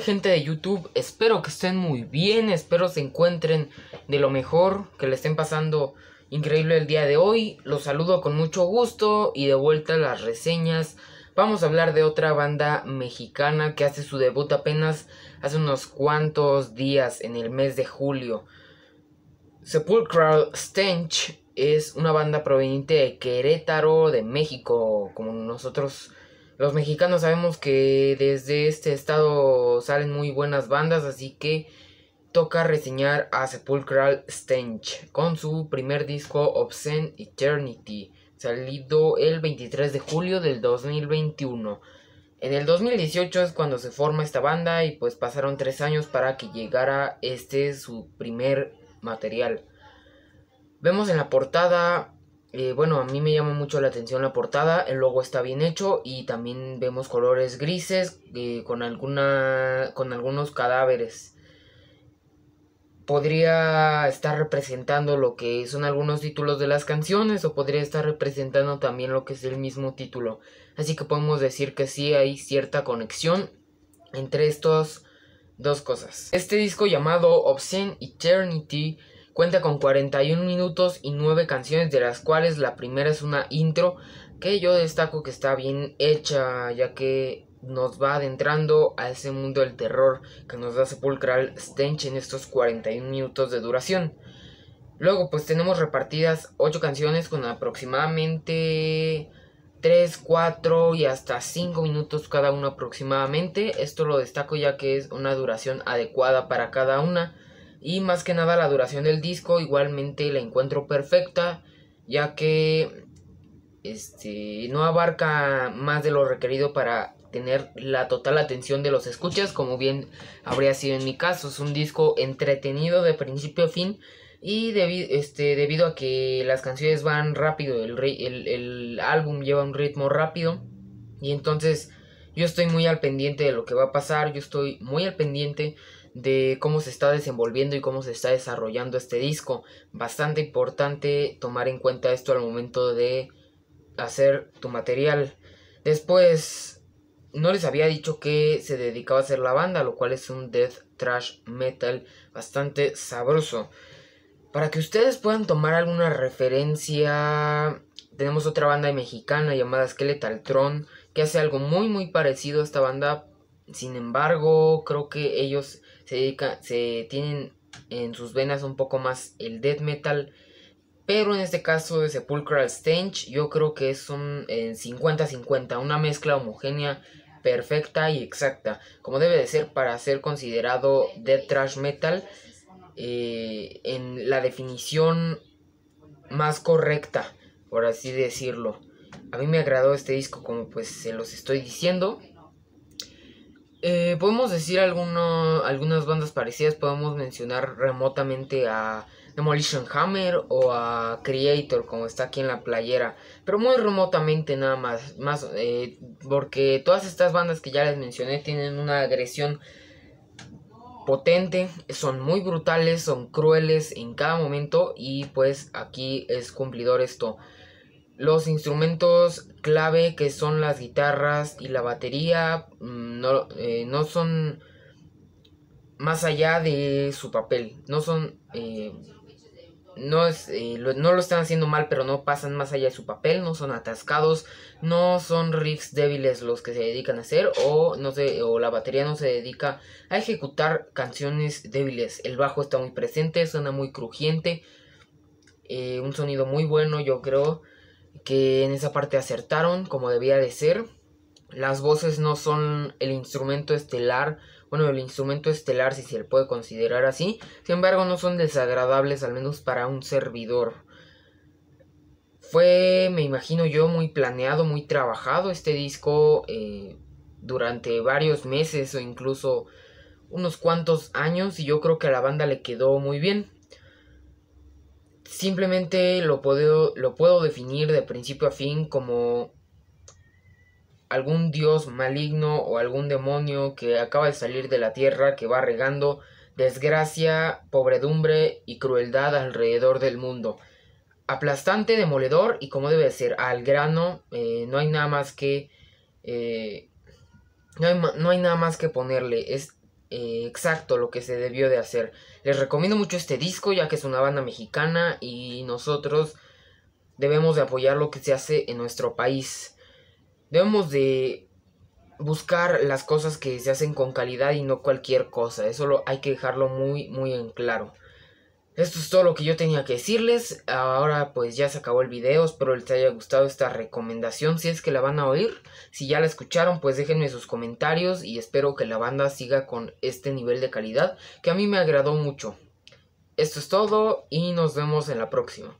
gente de YouTube? Espero que estén muy bien, espero se encuentren de lo mejor, que le estén pasando increíble el día de hoy. Los saludo con mucho gusto y de vuelta a las reseñas. Vamos a hablar de otra banda mexicana que hace su debut apenas hace unos cuantos días en el mes de julio. Sepulchral Stench es una banda proveniente de Querétaro, de México, como nosotros los mexicanos sabemos que desde este estado salen muy buenas bandas, así que toca reseñar a Sepulchral Stench con su primer disco Obscene Eternity, salido el 23 de julio del 2021. En el 2018 es cuando se forma esta banda y pues pasaron tres años para que llegara este su primer material. Vemos en la portada eh, bueno, a mí me llama mucho la atención la portada, el logo está bien hecho y también vemos colores grises eh, con, alguna, con algunos cadáveres. Podría estar representando lo que son algunos títulos de las canciones o podría estar representando también lo que es el mismo título. Así que podemos decir que sí hay cierta conexión entre estas dos cosas. Este disco llamado Obscene Eternity Cuenta con 41 minutos y 9 canciones, de las cuales la primera es una intro que yo destaco que está bien hecha, ya que nos va adentrando a ese mundo del terror que nos da Sepulcral Stench en estos 41 minutos de duración. Luego pues tenemos repartidas 8 canciones con aproximadamente 3, 4 y hasta 5 minutos cada uno aproximadamente. Esto lo destaco ya que es una duración adecuada para cada una. Y más que nada la duración del disco igualmente la encuentro perfecta, ya que este, no abarca más de lo requerido para tener la total atención de los escuchas, como bien habría sido en mi caso. Es un disco entretenido de principio a fin y este, debido a que las canciones van rápido, el álbum lleva un ritmo rápido y entonces yo estoy muy al pendiente de lo que va a pasar, yo estoy muy al pendiente de cómo se está desenvolviendo y cómo se está desarrollando este disco. Bastante importante tomar en cuenta esto al momento de hacer tu material. Después, no les había dicho que se dedicaba a hacer la banda, lo cual es un death trash metal bastante sabroso. Para que ustedes puedan tomar alguna referencia, tenemos otra banda mexicana llamada Skeletal Tron que hace algo muy muy parecido a esta banda, sin embargo, creo que ellos se dedican, se tienen en sus venas un poco más el death metal. Pero en este caso de Sepulchral Stench, yo creo que es un 50-50, eh, una mezcla homogénea, perfecta y exacta, como debe de ser para ser considerado death Trash metal eh, en la definición más correcta, por así decirlo. A mí me agradó este disco, como pues se los estoy diciendo. Eh, podemos decir algunas bandas parecidas, podemos mencionar remotamente a Demolition Hammer o a Creator como está aquí en la playera, pero muy remotamente nada más, más eh, porque todas estas bandas que ya les mencioné tienen una agresión potente, son muy brutales, son crueles en cada momento y pues aquí es cumplidor esto. Los instrumentos clave que son las guitarras y la batería mm, eh, no, son más allá de su papel. No son... Eh, no, eh, lo, no lo están haciendo mal, pero no pasan más allá de su papel, no son atascados, no son riffs débiles los que se dedican a hacer, o, no sé o la batería no se dedica a ejecutar canciones débiles. El bajo está muy presente, suena muy crujiente, un sonido muy bueno, yo creo que en esa parte acertaron como debía de ser. Las voces no son el instrumento estelar, bueno, el instrumento estelar si se le puede considerar así, sin embargo no son desagradables al menos para un servidor. Fue, me imagino yo, muy planeado, muy trabajado este disco eh, durante varios meses o incluso unos cuantos años y yo creo que a la banda le quedó muy bien. Simplemente lo puedo, lo puedo definir de principio a fin como algún dios maligno o algún demonio que acaba de salir de la tierra que va regando desgracia, pobredumbre y crueldad alrededor del mundo. Aplastante, demoledor y como debe ser, al grano, eh, no hay nada más que... Eh, no, hay, no hay nada más que ponerle. Es eh, exacto lo que se debió de hacer. Les recomiendo mucho este disco ya que es una banda mexicana y nosotros debemos de apoyar lo que se hace en nuestro país. Debemos de buscar las cosas que se hacen con calidad y no cualquier cosa. Eso lo hay que dejarlo muy muy en claro. Esto es todo lo que yo tenía que decirles. Ahora pues ya se acabó el video. Espero les haya gustado esta recomendación. Si es que la van a oír. Si ya la escucharon pues déjenme sus comentarios. Y espero que la banda siga con este nivel de calidad. Que a mí me agradó mucho. Esto es todo y nos vemos en la próxima.